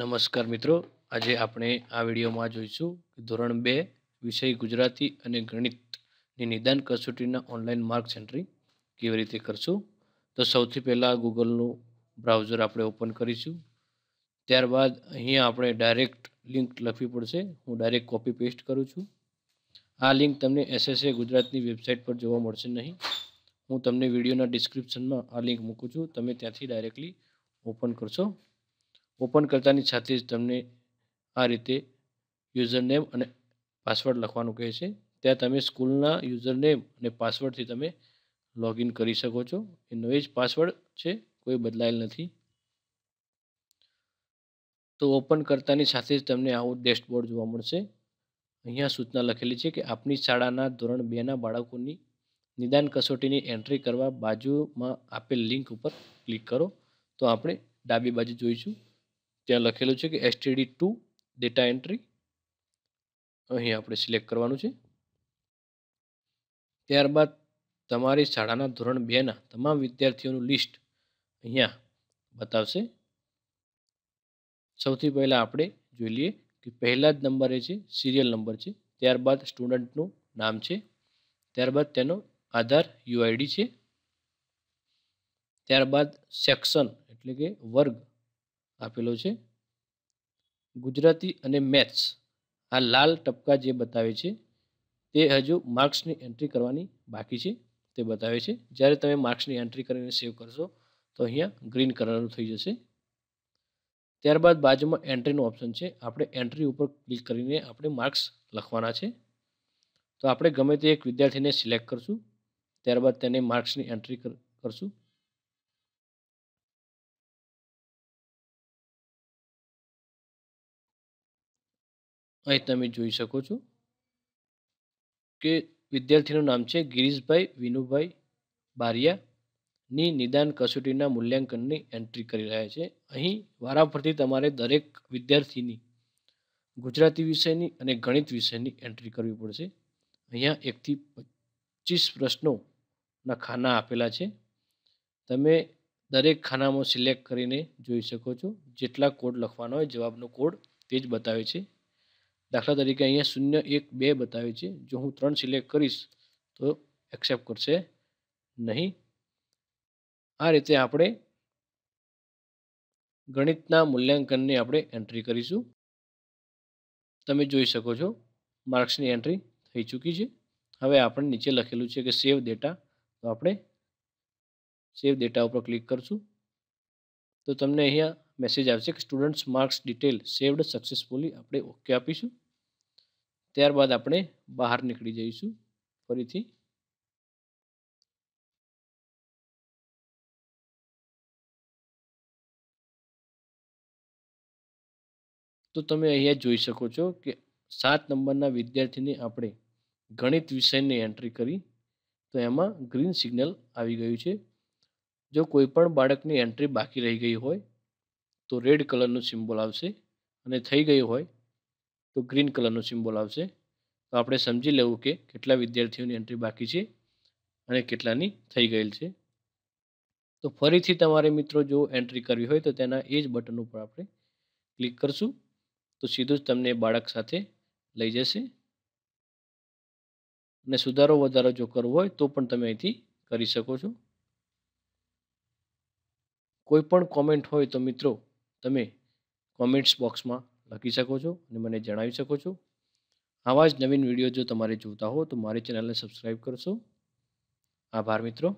નમસ્કાર મિત્રો આજે આપણે આ વિડિયોમાં જોઈશું ધોરણ 2 વિષય ગુજરાતી અને ગણિત ની નિદાન કસોટીનું ઓનલાઈન માર્કસ એન્ટ્રી કેવી રીતે કરશું તો સૌથી પહેલા Google નું બ્રાઉઝર આપણે ઓપન કરીશું ત્યારબાદ અહીંયા આપણે ડાયરેક્ટ લિંક લખવી પડશે હું ડાયરેક્ટ કોપી પેસ્ટ કરું છું આ લિંક તમને एसएससी ગુજરાતની વેબસાઈટ પર જોવા મળશે નહીં હું તમને વિડિયોના ડિસ્ક્રિપ્શનમાં આ લિંક મૂકું છું તમે ત્યાંથી ડાયરેક્ટલી ઓપન કરશો ઓપન કરતાની સાથે જ તમને આ રીતે યુઝરનેમ અને પાસવર્ડ લખવાનું કહે છે ત્યાં તમે સ્કૂલના યુઝરનેમ અને પાસવર્ડથી તમે લોગિન કરી શકો છો એનો એ જ પાસવર્ડ છે કોઈ બદલાયેલ નથી તો ઓપન કરતાની સાથે જ તમને આવું ડેશબોર્ડ જોવા મળશે અહીંયા સૂચના લખેલી છે કે આપની શાળાના ધોરણ બેના બાળકોની નિદાન કસોટીની એન્ટ્રી કરવા બાજુમાં આપેલ લિંક ઉપર ક્લિક કરો તો આપણે ડાબી બાજુ જોઈશું ત્યાં લખેલું છે કે STT2 ડેટા એન્ટ્રી અહીં આપણે સિલેક્ટ કરવાનું છે ત્યારબાદ તમારી શાળાના ધોરણ 2 ના તમામ વિદ્યાર્થીઓનું લિસ્ટ અહીંયા બતાવશે સૌથી પહેલા આપણે જોઈ લઈએ કે પહેલા જ નંબર છે સિરીયલ નંબર છે ત્યારબાદ સ્ટુડન્ટનું નામ છે ત્યારબાદ તેનો આધાર યુઆઈડી છે ત્યારબાદ સેક્શન એટલે કે વર્ગ આપેલો છે ગુજરાતી અને મેથ્સ આ લાલ ટપકા જે બતાવે છે તે હજુ માર્ક્સની એન્ટ્રી કરવાની બાકી છે તે બતાવે છે જ્યારે તમે માર્ક્સની એન્ટ્રી કરીને સેવ કરશો તો અહીંયા ગ્રીન કલરનું થઈ જશે ત્યારબાદ બાજુમાં એન્ટ્રીનું ઓપ્શન છે આપણે એન્ટ્રી ઉપર ક્લિક કરીને આપણે માર્ક્સ લખવાના છે તો આપણે ગમે તે એક વિદ્યાર્થીને સિલેક્ટ કરશું ત્યારબાદ તેને માર્ક્સની એન્ટ્રી કરશું અહીં તમે જોઈ શકો છો કે વિદ્યાર્થીનું નામ છે ગિરીશભાઈ વિનુભાઈ બારિયાની નિદાન કસોટીના મૂલ્યાંકનની એન્ટ્રી કરી રહ્યા છે અહીં વારાફરતી તમારે દરેક વિદ્યાર્થીની ગુજરાતી વિષયની અને ગણિત વિષયની એન્ટ્રી કરવી પડશે અહીંયા એકથી પચીસ પ્રશ્નોના ખાના આપેલા છે તમે દરેક ખાનામાં સિલેક્ટ કરીને જોઈ શકો છો જેટલા કોડ લખવાના હોય જવાબનો કોડ તે જ બતાવે છે દાખલા તરીકે અહીંયા શૂન્ય એક બે બતાવે છે જો હું ત્રણ સિલેક્ટ કરીશ તો એક્સેપ્ટ કરશે નહીં આ રીતે આપણે ગણિતના મૂલ્યાંકનની આપણે એન્ટ્રી કરીશું તમે જોઈ શકો છો માર્ક્સની એન્ટ્રી થઈ ચૂકી છે હવે આપણે નીચે લખેલું છે કે સેવ ડેટા તો આપણે સેવ ડેટા ઉપર ક્લિક કરશું તો તમને અહીંયા મેસેજ આવશે કે students marks detail saved successfully આપણે ઓકે આપીશું ત્યારબાદ આપણે બહાર નીકળી જઈશું ફરીથી તો તમે અહીંયા જોઈ શકો છો કે સાત નંબરના વિદ્યાર્થીને આપણે ગણિત વિષયની એન્ટ્રી કરી તો એમાં ગ્રીન સિગ્નલ આવી ગયું છે જો કોઈ પણ બાળકની એન્ટ્રી બાકી રહી ગઈ હોય તો રેડ કલરનું સિમ્બોલ આવશે અને થઈ ગયું હોય તો ગ્રીન કલરનું સિમ્બોલ આવશે તો આપણે સમજી લેવું કે કેટલા વિદ્યાર્થીઓની એન્ટ્રી બાકી છે અને કેટલાની થઈ ગયેલ છે તો ફરીથી તમારે મિત્રો જો એન્ટ્રી કરવી હોય તો તેના એ જ બટન ઉપર આપણે ક્લિક કરશું તો સીધું જ તમને બાળક સાથે લઈ જશે અને સુધારો વધારો જો કરવો હોય તો પણ તમે અહીંથી કરી શકો છો કોઈ પણ કોમેન્ટ હોય તો મિત્રો તમે કોમેન્ટ્સ બોક્સમાં લખી શકો છો અને મને જણાવી શકો છો આવા જ નવીન વિડીયો જો તમારે જોતા હો તો મારી ચેનલને સબસ્ક્રાઈબ કરશો આભાર મિત્રો